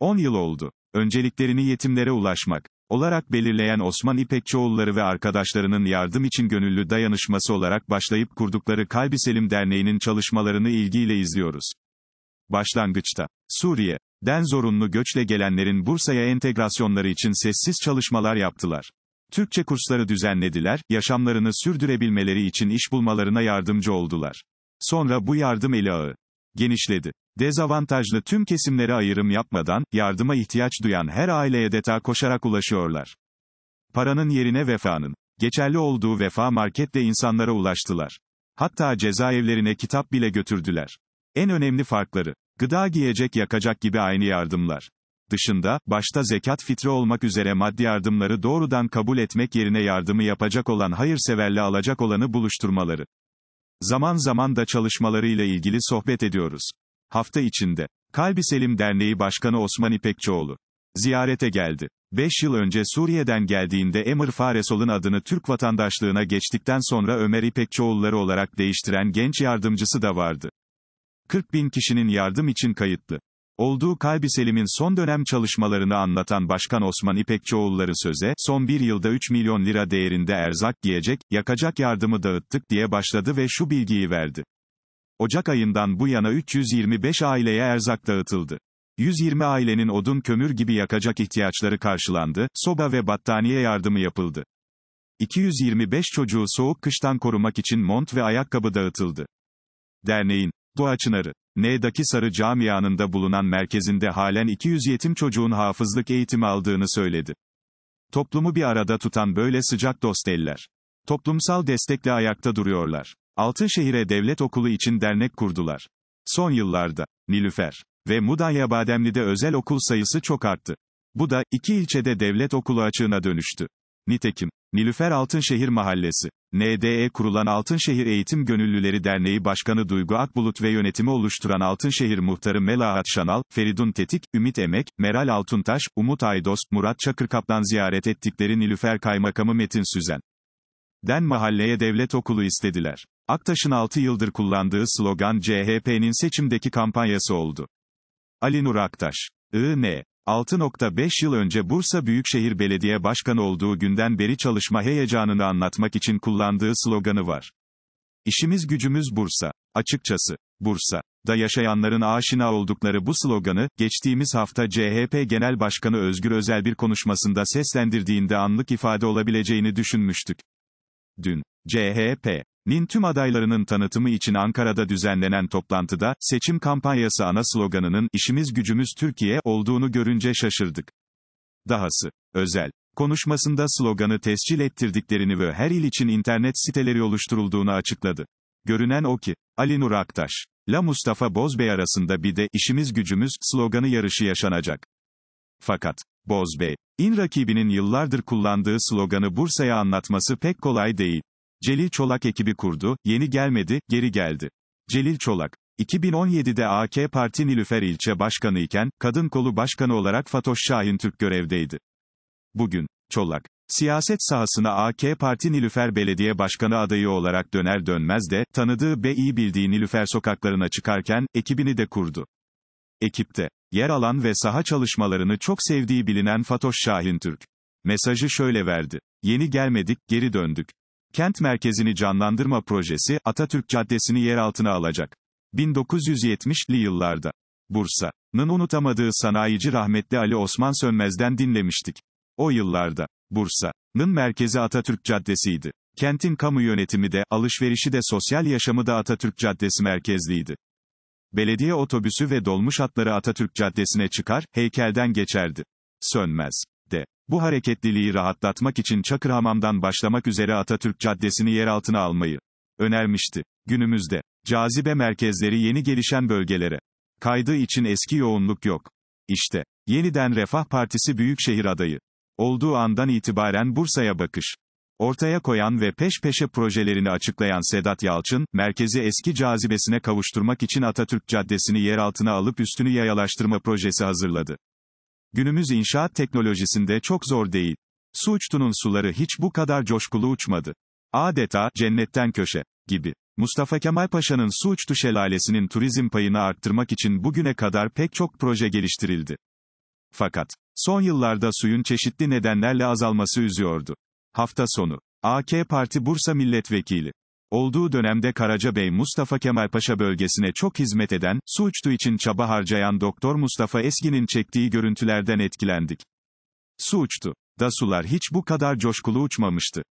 10 yıl oldu. Önceliklerini yetimlere ulaşmak olarak belirleyen Osman İpekçioğulları ve arkadaşlarının yardım için gönüllü dayanışması olarak başlayıp kurdukları Kalbi Selim Derneği'nin çalışmalarını ilgiyle izliyoruz. Başlangıçta, Suriye, den zorunlu göçle gelenlerin Bursa'ya entegrasyonları için sessiz çalışmalar yaptılar. Türkçe kursları düzenlediler, yaşamlarını sürdürebilmeleri için iş bulmalarına yardımcı oldular. Sonra bu yardım eli ağı genişledi. Dezavantajlı tüm kesimlere ayırım yapmadan, yardıma ihtiyaç duyan her aileye adeta koşarak ulaşıyorlar. Paranın yerine vefanın, geçerli olduğu vefa marketle insanlara ulaştılar. Hatta cezaevlerine kitap bile götürdüler. En önemli farkları, gıda giyecek yakacak gibi aynı yardımlar. Dışında, başta zekat fitre olmak üzere maddi yardımları doğrudan kabul etmek yerine yardımı yapacak olan hayırseverle alacak olanı buluşturmaları. Zaman zaman da çalışmalarıyla ilgili sohbet ediyoruz. Hafta içinde, Kalbi Selim Derneği Başkanı Osman İpekçioğlu, ziyarete geldi. 5 yıl önce Suriye'den geldiğinde Emir Faresol'un adını Türk vatandaşlığına geçtikten sonra Ömer İpekçioğulları olarak değiştiren genç yardımcısı da vardı. 40 bin kişinin yardım için kayıtlı. Olduğu Kalbi Selim'in son dönem çalışmalarını anlatan Başkan Osman İpekçioğulları söze, son bir yılda 3 milyon lira değerinde erzak giyecek, yakacak yardımı dağıttık diye başladı ve şu bilgiyi verdi. Ocak ayından bu yana 325 aileye erzak dağıtıldı. 120 ailenin odun kömür gibi yakacak ihtiyaçları karşılandı, soba ve battaniye yardımı yapıldı. 225 çocuğu soğuk kıştan korumak için mont ve ayakkabı dağıtıldı. Derneğin, Doğa Çınarı, N'daki Sarı Camianı'nda bulunan merkezinde halen 200 yetim çocuğun hafızlık eğitimi aldığını söyledi. Toplumu bir arada tutan böyle sıcak dost eller. Toplumsal destekle ayakta duruyorlar. Altınşehir'e devlet okulu için dernek kurdular. Son yıllarda, Nilüfer ve Mudanya Bademli'de özel okul sayısı çok arttı. Bu da, iki ilçede devlet okulu açığına dönüştü. Nitekim, Nilüfer Altınşehir Mahallesi, NDE kurulan Altınşehir Eğitim Gönüllüleri Derneği Başkanı Duygu Akbulut ve yönetimi oluşturan Altınşehir Muhtarı Melahat Şanal, Feridun Tetik, Ümit Emek, Meral Altuntaş, Umut Aydos, Murat Çakırkaplan ziyaret ettikleri Nilüfer Kaymakamı Metin Süzen. Den mahalleye devlet okulu istediler. Aktaş'ın 6 yıldır kullandığı slogan CHP'nin seçimdeki kampanyası oldu. Ali Nur Aktaş. I.N. 6.5 yıl önce Bursa Büyükşehir Belediye Başkanı olduğu günden beri çalışma heyecanını anlatmak için kullandığı sloganı var. İşimiz gücümüz Bursa. Açıkçası, Bursa da yaşayanların aşina oldukları bu sloganı, geçtiğimiz hafta CHP Genel Başkanı Özgür Özel bir konuşmasında seslendirdiğinde anlık ifade olabileceğini düşünmüştük. Dün, CHP, Nin tüm adaylarının tanıtımı için Ankara'da düzenlenen toplantıda, seçim kampanyası ana sloganının, işimiz gücümüz Türkiye, olduğunu görünce şaşırdık. Dahası, özel, konuşmasında sloganı tescil ettirdiklerini ve her il için internet siteleri oluşturulduğunu açıkladı. Görünen o ki, Ali Nur Aktaş, La Mustafa Bozbey arasında bir de, işimiz gücümüz, sloganı yarışı yaşanacak. Fakat, Bozbey, in rakibinin yıllardır kullandığı sloganı Bursa'ya anlatması pek kolay değil. Celil Çolak ekibi kurdu, yeni gelmedi, geri geldi. Celil Çolak, 2017'de AK Parti Nilüfer ilçe başkanı iken, kadın kolu başkanı olarak Fatoş Şahin Türk görevdeydi. Bugün, Çolak, siyaset sahasına AK Parti Nilüfer Belediye Başkanı adayı olarak döner dönmez de, tanıdığı ve iyi bildiği Nilüfer sokaklarına çıkarken, ekibini de kurdu. Ekipte, yer alan ve saha çalışmalarını çok sevdiği bilinen Fatoş Şahin Türk. Mesajı şöyle verdi. Yeni gelmedik, geri döndük. Kent merkezini canlandırma projesi, Atatürk Caddesi'ni yer altına alacak. 1970'li yıllarda. Bursa'nın unutamadığı sanayici rahmetli Ali Osman Sönmez'den dinlemiştik. O yıllarda, Bursa'nın merkezi Atatürk Caddesi'ydi. Kentin kamu yönetimi de, alışverişi de sosyal yaşamı da Atatürk Caddesi merkezliydi. Belediye otobüsü ve dolmuş atları Atatürk Caddesi'ne çıkar, heykelden geçerdi. Sönmez. Bu hareketliliği rahatlatmak için Çakırhamam'dan başlamak üzere Atatürk Caddesi'ni yeraltına almayı önermişti. Günümüzde cazibe merkezleri yeni gelişen bölgelere kaydığı için eski yoğunluk yok. İşte yeniden Refah Partisi büyükşehir adayı olduğu andan itibaren Bursa'ya bakış ortaya koyan ve peş peşe projelerini açıklayan Sedat Yalçın, merkezi eski cazibesine kavuşturmak için Atatürk Caddesi'ni yeraltına alıp üstünü yayalaştırma projesi hazırladı. Günümüz inşaat teknolojisinde çok zor değil. Su uçtunun suları hiç bu kadar coşkulu uçmadı. Adeta, cennetten köşe, gibi. Mustafa Kemal Paşa'nın su uçtu şelalesinin turizm payını arttırmak için bugüne kadar pek çok proje geliştirildi. Fakat, son yıllarda suyun çeşitli nedenlerle azalması üzüyordu. Hafta sonu, AK Parti Bursa Milletvekili, Olduğu dönemde Karaca Bey Mustafa Kemal Paşa bölgesine çok hizmet eden, su uçtu için çaba harcayan Doktor Mustafa Eski'nin çektiği görüntülerden etkilendik. Su uçtu. Da sular hiç bu kadar coşkulu uçmamıştı.